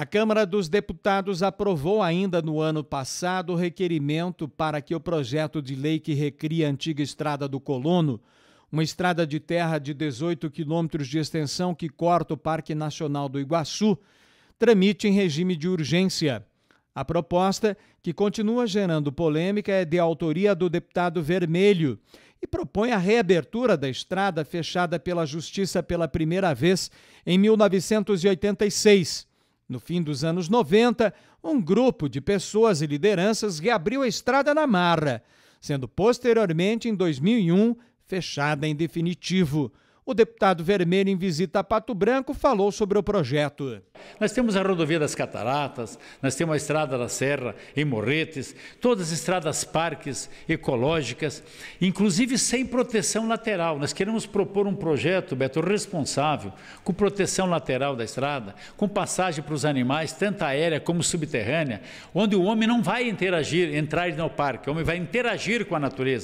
A Câmara dos Deputados aprovou ainda no ano passado o requerimento para que o projeto de lei que recria a antiga Estrada do Colono, uma estrada de terra de 18 quilômetros de extensão que corta o Parque Nacional do Iguaçu, tramite em regime de urgência. A proposta, que continua gerando polêmica, é de autoria do deputado Vermelho e propõe a reabertura da estrada fechada pela Justiça pela primeira vez em 1986 no fim dos anos 90, um grupo de pessoas e lideranças reabriu a estrada na Marra, sendo posteriormente, em 2001, fechada em definitivo. O deputado Vermelho, em visita a Pato Branco, falou sobre o projeto. Nós temos a rodovia das Cataratas, nós temos a Estrada da Serra em Morretes, todas as estradas parques, ecológicas, inclusive sem proteção lateral. Nós queremos propor um projeto, Beto, responsável, com proteção lateral da estrada, com passagem para os animais, tanto aérea como subterrânea, onde o homem não vai interagir, entrar no parque, o homem vai interagir com a natureza.